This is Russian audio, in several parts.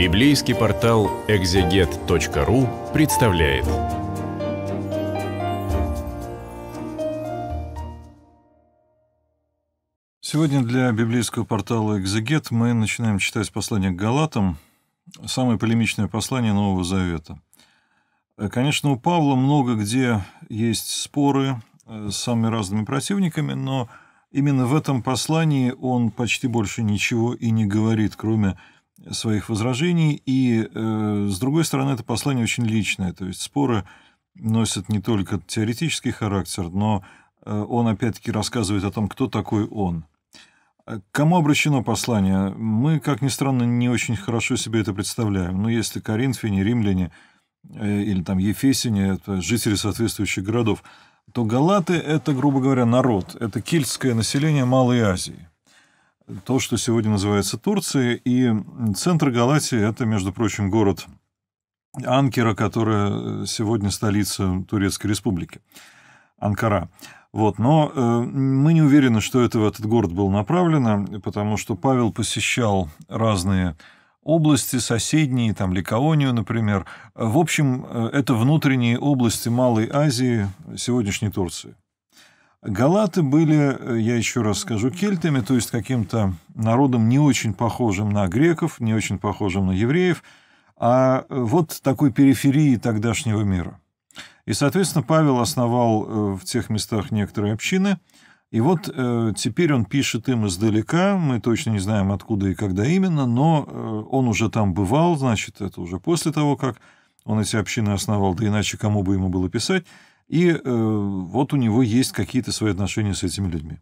Библейский портал экзегет.ру представляет. Сегодня для библейского портала «Экзегет» мы начинаем читать послание к Галатам, самое полемичное послание Нового Завета. Э, конечно, у Павла много где есть споры э, с самыми разными противниками, но именно в этом послании он почти больше ничего и не говорит, кроме своих возражений. И, э, с другой стороны, это послание очень личное. То есть споры носят не только теоретический характер, но э, он опять-таки рассказывает о том, кто такой он. Э, кому обращено послание? Мы, как ни странно, не очень хорошо себе это представляем. Но ну, если коринфяне, римляне или там ефесяне, это жители соответствующих городов, то галаты – это, грубо говоря, народ, это кельтское население Малой Азии то, что сегодня называется Турцией. И центр Галатии – это, между прочим, город Анкера, которая э, сегодня столица Турецкой республики, Анкара. Вот. Но э, мы не уверены, что это в этот город было направлено, потому что Павел посещал разные области соседние, там Ликаонию, например. В общем, э, это внутренние области Малой Азии сегодняшней Турции. Галаты были, э, я еще раз скажу, кельтами, то есть каким-то народом не очень похожим на греков, не очень похожим на евреев, а э, вот такой периферии тогдашнего мира. И, соответственно, Павел основал э, в тех местах некоторые общины, и вот теперь он пишет им издалека, мы точно не знаем, откуда и когда именно, но он уже там бывал, значит, это уже после того, как он эти общины основал, да иначе кому бы ему было писать, и э, вот у него есть какие-то свои отношения с этими людьми.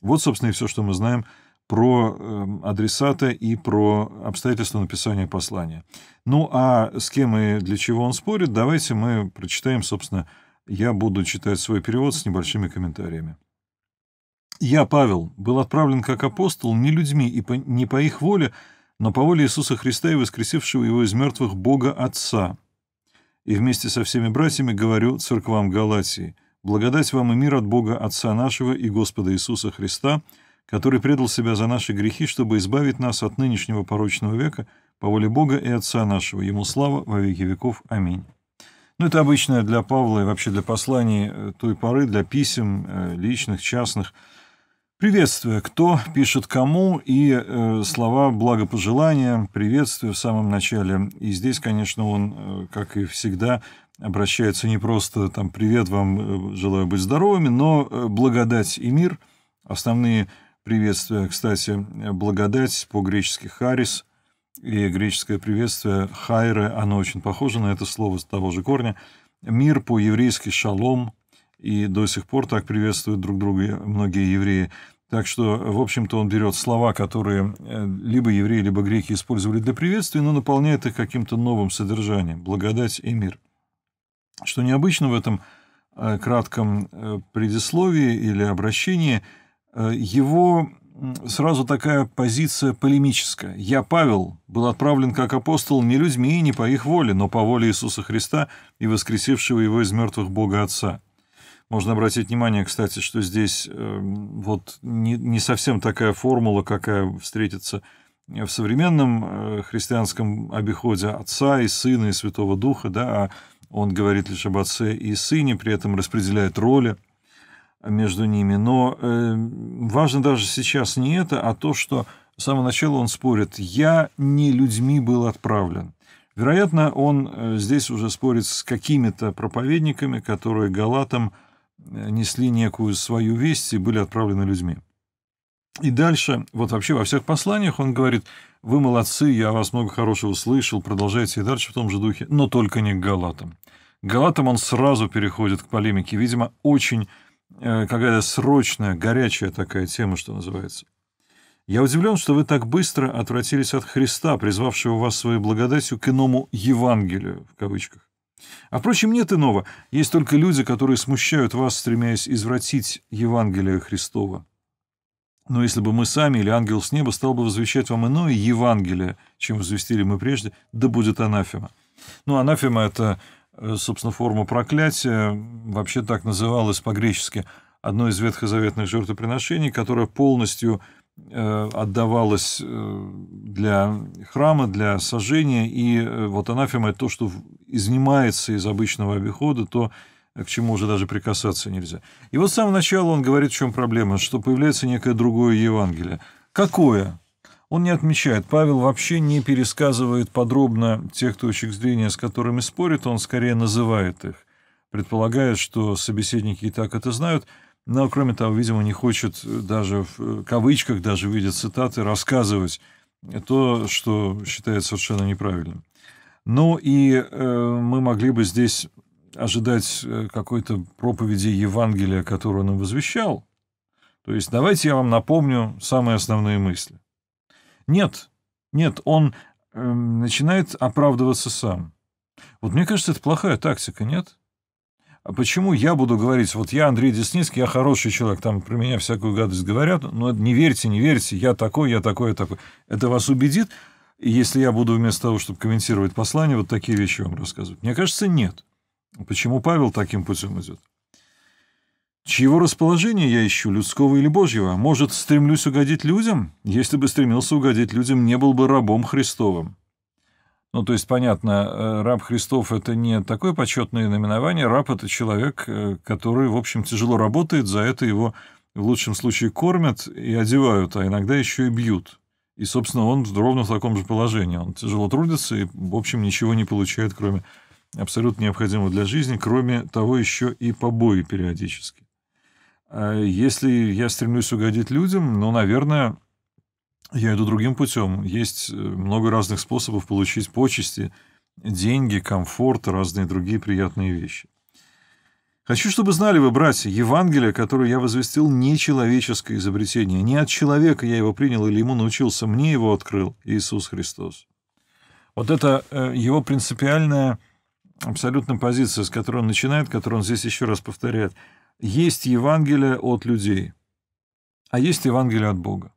Вот, собственно, и все, что мы знаем про э, адресата и про обстоятельства написания послания. Ну, а с кем и для чего он спорит, давайте мы прочитаем, собственно, я буду читать свой перевод с небольшими комментариями. «Я, Павел, был отправлен как апостол не людьми и по, не по их воле, но по воле Иисуса Христа и воскресившего его из мертвых Бога Отца, и вместе со всеми братьями говорю церквам Галатии, благодать вам и мир от Бога Отца нашего и Господа Иисуса Христа, который предал себя за наши грехи, чтобы избавить нас от нынешнего порочного века по воле Бога и Отца нашего. Ему слава во веки веков. Аминь. Ну, это обычное для Павла и вообще для посланий э, той поры, для писем э, личных, частных, Приветствие, кто пишет кому, и э, слова благопожелания, приветствие в самом начале. И здесь, конечно, он, э, как и всегда, обращается не просто там «привет вам, э, желаю быть здоровыми», но э, «благодать и мир». Основные приветствия, кстати, «благодать» по-гречески «харис», и греческое приветствие «хайре», оно очень похоже на это слово с того же корня. «Мир» по-еврейски «шалом», и до сих пор так приветствуют друг друга многие евреи. Так что, в общем-то, он берет слова, которые э, либо евреи, либо греки использовали для приветствия, но наполняет их каким-то новым содержанием – благодать и мир. Что необычно в этом э, кратком э, предисловии или обращении, его сразу такая позиция полемическая. «Я, Павел, был отправлен как апостол не людьми и не по их воле, но по воле Иисуса Христа и воскресившего его из мертвых Бога Отца». Можно обратить внимание, кстати, что здесь эм, вот не, не совсем такая формула, какая встретится в современном э, христианском обиходе Отца и Сына и Святого Духа, да, а он говорит лишь об Отце и Сыне, при этом распределяет роли между ними. Но эм, важно даже сейчас не это, а то, что с самого начала он спорит «я не людьми был отправлен». Вероятно, он э, здесь уже спорит с какими-то проповедниками, которые Галатам – Э, несли некую свою весть и были отправлены людьми. И дальше, вот вообще во всех посланиях он говорит, вы молодцы, я вас много хорошего слышал, продолжайте и дальше в том же духе, но только не к Галатам. К Галатам он сразу переходит к полемике, видимо, очень э, какая-то срочная, горячая такая тема, что называется. Я удивлен, что вы так быстро отвратились от Христа, призвавшего вас своей благодатью к иному Евангелию, в кавычках. А впрочем, нет иного. Есть только люди, которые смущают вас, стремясь извратить Евангелие Христова. Но если бы мы сами или ангел с неба стал бы возвещать вам иное Евангелие, чем возвестили мы прежде, да будет анафема. Ну, анафема — это, э, собственно, форма проклятия, вообще так называлась по-гречески, одно из ветхозаветных жертвоприношений, которое полностью э, отдавалось э, для храма, для сожжения, и вот анафема — это то, что изнимается из обычного обихода, то к чему уже даже прикасаться нельзя. И вот с самого начала он говорит, в чем проблема, что появляется некое другое Евангелие. Какое? Он не отмечает. Павел вообще не пересказывает подробно тех точек зрения, с которыми спорит, он скорее называет их. Предполагает, что собеседники и так это знают, но, кроме того, видимо, не хочет даже в кавычках, даже в виде цитаты, рассказывать то, что считает совершенно неправильным. Ну и э, мы могли бы здесь ожидать э, какой-то проповеди Евангелия, которую он возвещал. То есть давайте я вам напомню самые основные мысли. Нет, нет, он э, начинает оправдываться сам. Вот мне кажется, это плохая тактика, нет? А почему я буду говорить, вот я Андрей Десницкий, я хороший человек, там про меня всякую гадость говорят, но не верьте, не верьте, я такой, я такой, я такой. Это вас убедит? если я буду вместо того, чтобы комментировать послание, вот такие вещи вам рассказывать? Мне кажется, нет. Почему Павел таким путем идет? Чьего расположения я ищу, людского или Божьего? А может, стремлюсь угодить людям? Если бы стремился угодить людям, не был бы рабом Христовым. Ну, то есть, понятно, э, раб Христов – это не такое почетное наименование. Раб – это человек, э, который, в общем, тяжело работает, за это его в лучшем случае кормят и одевают, а иногда еще и бьют. И, собственно, он ровно в таком же положении. Он тяжело трудится и, в общем, ничего не получает, кроме абсолютно необходимого для жизни, кроме того еще и побои периодически. А если я стремлюсь угодить людям, ну, наверное, я иду другим путем. Есть э, много разных способов получить почести, деньги, комфорт, разные другие приятные вещи. Хочу, чтобы знали вы, братья, Евангелие, которое я возвестил, не человеческое изобретение. Не от человека я его принял или ему научился, мне его открыл Иисус Христос. Вот это э, его принципиальная абсолютно позиция, с которой он начинает, которую он здесь еще раз повторяет. Есть Евангелие от людей, а есть Евангелие от Бога.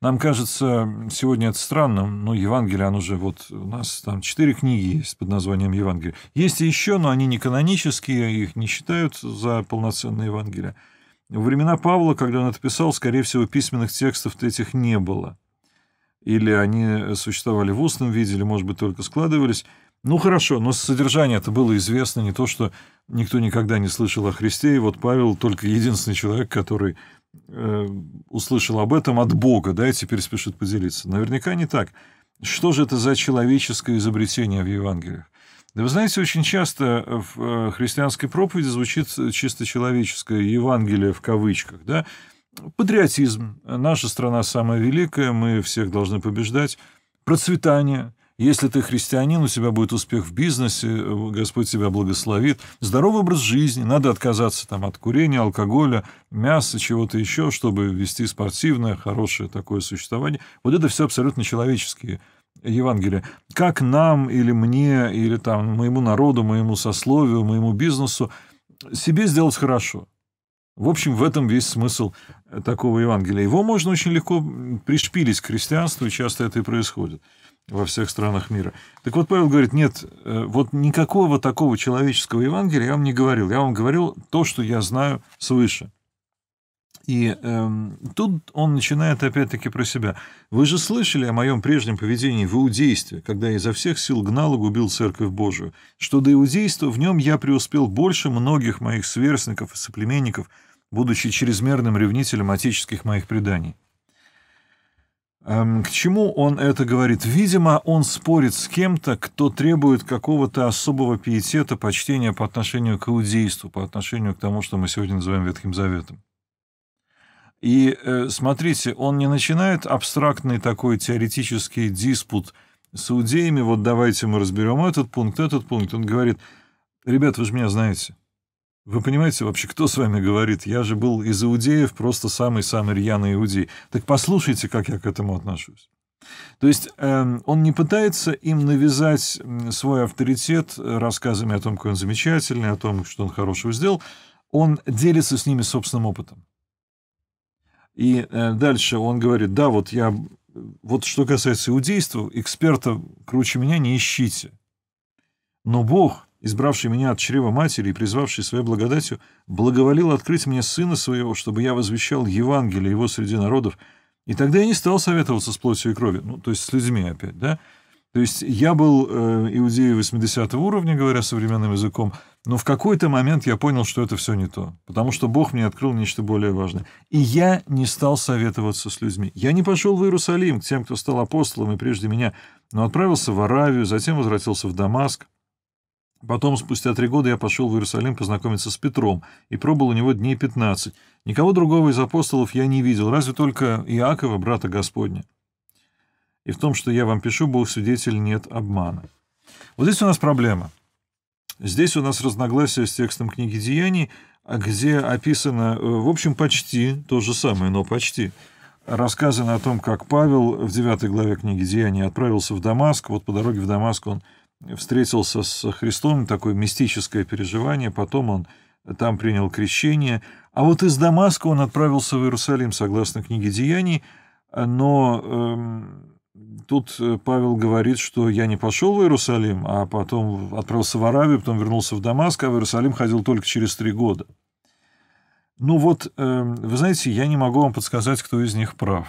Нам кажется сегодня это странным, но Евангелие, оно же вот у нас там четыре книги есть под названием Евангелие. Есть и еще, но они не канонические, их не считают за полноценные Евангелия. В времена Павла, когда он это писал, скорее всего, письменных текстов этих не было. Или они существовали в устном виде, или, может быть, только складывались. Ну хорошо, но содержание это было известно, не то, что никто никогда не слышал о Христе, и вот Павел только единственный человек, который Э, услышал об этом от Бога, да, и теперь спешит поделиться. Наверняка не так. Что же это за человеческое изобретение в Евангелиях? Да вы знаете, очень часто в э, христианской проповеди звучит чисто человеческое Евангелие в кавычках, да, патриотизм, наша страна самая великая, мы всех должны побеждать, процветание, если ты христианин, у тебя будет успех в бизнесе, Господь тебя благословит. Здоровый образ жизни. Надо отказаться там, от курения, алкоголя, мяса, чего-то еще, чтобы вести спортивное, хорошее такое существование. Вот это все абсолютно человеческие Евангелия. Как нам или мне, или там, моему народу, моему сословию, моему бизнесу себе сделать хорошо? В общем, в этом весь смысл э, такого Евангелия. Его можно очень легко пришпилить к христианству, и часто это и происходит во всех странах мира. Так вот, Павел говорит, нет, э, вот никакого такого человеческого Евангелия я вам не говорил. Я вам говорил то, что я знаю свыше. И эм, тут он начинает опять-таки про себя. Вы же слышали о моем прежнем поведении в иудействе, когда я изо всех сил гнал и губил Церковь Божию, что до иудейства в нем я преуспел больше многих моих сверстников и соплеменников, будучи чрезмерным ревнителем отеческих моих преданий. Эм, к чему он это говорит? Видимо, он спорит с кем-то, кто требует какого-то особого пиетета, почтения по отношению к иудейству, по отношению к тому, что мы сегодня называем Ветхим Заветом. И э, смотрите, он не начинает абстрактный такой теоретический диспут с иудеями, вот давайте мы разберем этот пункт, этот пункт. Он говорит, ребят, вы же меня знаете – вы понимаете вообще, кто с вами говорит? Я же был из иудеев просто самый-самый рьяный иудей. Так послушайте, как я к этому отношусь. То есть э, он не пытается им навязать свой авторитет э, рассказами о том, какой он замечательный, о том, что он хорошего сделал. Он делится с ними собственным опытом. И э, дальше он говорит, да, вот я, вот что касается иудейства, эксперта круче меня не ищите. Но Бог избравший меня от чрева матери и призвавший своей благодатью, благоволил открыть мне сына своего, чтобы я возвещал Евангелие его среди народов. И тогда я не стал советоваться с плотью и кровью, ну, то есть с людьми опять, да. То есть я был э, иудеей 80 уровня, говоря современным языком, но в какой-то момент я понял, что это все не то, потому что Бог мне открыл нечто более важное. И я не стал советоваться с людьми. Я не пошел в Иерусалим к тем, кто стал апостолом и прежде меня, но отправился в Аравию, затем возвратился в Дамаск, Потом, спустя три года, я пошел в Иерусалим познакомиться с Петром и пробыл у него дней 15. Никого другого из апостолов я не видел, разве только Иакова, брата Господня. И в том, что я вам пишу, был свидетель нет обмана. Вот здесь у нас проблема. Здесь у нас разногласие с текстом книги «Деяний», а где описано, э, в общем, почти то же самое, но почти. Рассказано о том, как Павел в 9 главе книги «Деяний» отправился в Дамаск. Вот по дороге в Дамаск он встретился с Христом, такое мистическое переживание, потом он там принял крещение, а вот из Дамаска он отправился в Иерусалим, согласно книге «Деяний», но эм, э, тут Павел говорит, что я не пошел в Иерусалим, а потом отправился в Аравию, потом вернулся в Дамаск, а в Иерусалим ходил только через три года. Ну вот, э, вы знаете, я не могу вам подсказать, кто из них прав.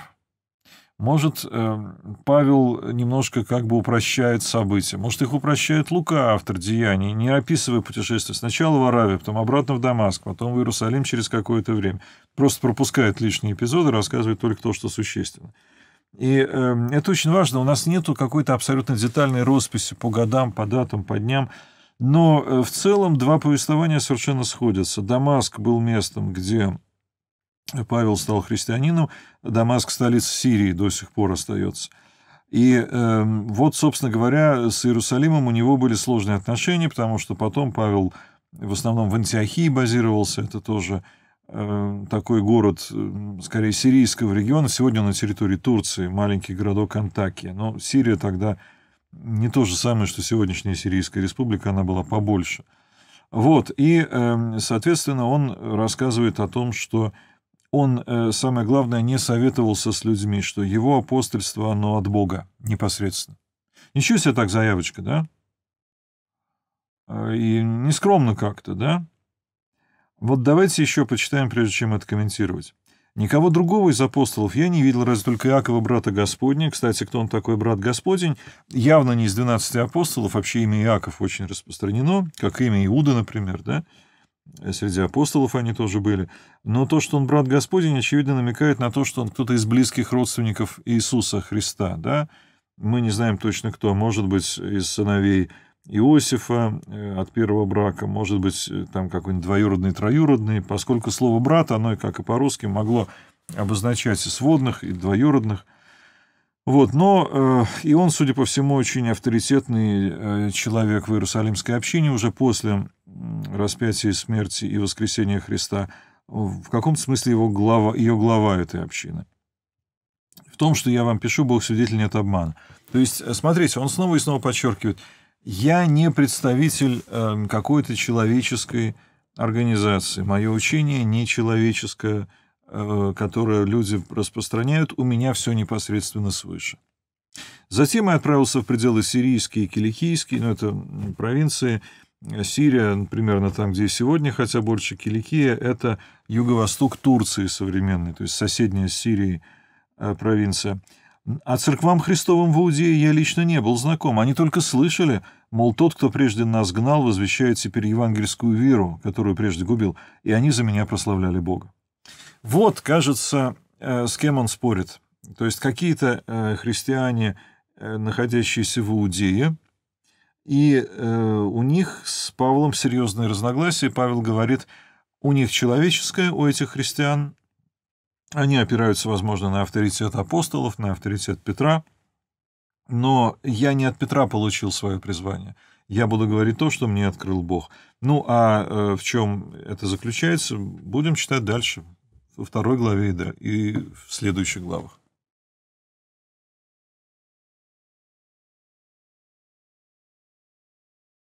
Может, эм, Павел немножко как бы упрощает события. Может, их упрощает Лука, автор Деяний, не описывая путешествие. Сначала в Аравию, потом обратно в Дамаск, потом в Иерусалим через какое-то время. Просто пропускает лишние эпизоды, рассказывает только то, что существенно. И э, это очень важно. У нас нет какой-то абсолютно детальной росписи по годам, по датам, по дням. Но э, в целом два повествования совершенно сходятся. Дамаск был местом, где Павел стал христианином, Дамаск столица Сирии до сих пор остается. И э, вот, собственно говоря, с Иерусалимом у него были сложные отношения, потому что потом Павел в основном в Антиохии базировался, это тоже э, такой город, эм, скорее, сирийского региона. Сегодня он на территории Турции, маленький городок Антакия. Но Сирия тогда не то же самое, что сегодняшняя Сирийская республика, она была побольше. Вот, и, э, соответственно, он рассказывает о том, что э, он, э, самое главное, не советовался с людьми, что его апостольство, оно от Бога непосредственно. Ничего себе так заявочка, да? А, и нескромно как-то, да? Вот давайте еще почитаем, прежде чем это комментировать. Никого другого из апостолов я не видел, разве только Иакова, брата Господня. Кстати, кто он такой, брат Господень? Явно не из 12 апостолов, вообще имя Иаков очень распространено, как имя Иуда, например, да? Среди апостолов они тоже были. Но то, что он брат Господень, очевидно намекает на то, что он кто-то из близких родственников Иисуса Христа. Да? Мы не знаем точно кто. Может быть, из сыновей Иосифа э, от первого брака, может быть, э, там какой-нибудь двоюродный, троюродный, поскольку слово «брат», оно, как и по-русски, могло обозначать и сводных, и двоюродных – вот, но э, и он, судя по всему, очень авторитетный э, человек в Иерусалимской общине уже после распятия смерти и воскресения Христа. В каком-то смысле его глава, ее глава этой общины. В том, что я вам пишу, Бог свидетель, нет обмана. То есть, э, смотрите, он снова и снова подчеркивает, я не представитель э, какой-то человеческой организации, мое учение не человеческое Э, которое люди распространяют, у меня все непосредственно свыше. Затем я отправился в пределы сирийские и киликийские, ну, это провинции, Сирия, примерно там, где сегодня, хотя больше Киликия, это юго-восток Турции современной, то есть соседняя с Сирией э, провинция. А церквам Христовым в Иудее я лично не был знаком. Они только слышали, мол, тот, кто прежде нас гнал, возвещает теперь евангельскую веру, которую прежде губил, и они за меня прославляли Бога. Вот, кажется, э, с кем он спорит. То есть какие-то э, христиане, э, находящиеся в Иудее, и у них с Павлом серьезные разногласия. Павел говорит, у них человеческое, у этих христиан. Они опираются, возможно, на авторитет апостолов, на авторитет Петра. Но я не от Петра получил свое призвание. Я буду говорить то, что мне открыл Бог. Ну, а в чем это заключается, будем читать дальше во второй главе и, да, и в следующих главах.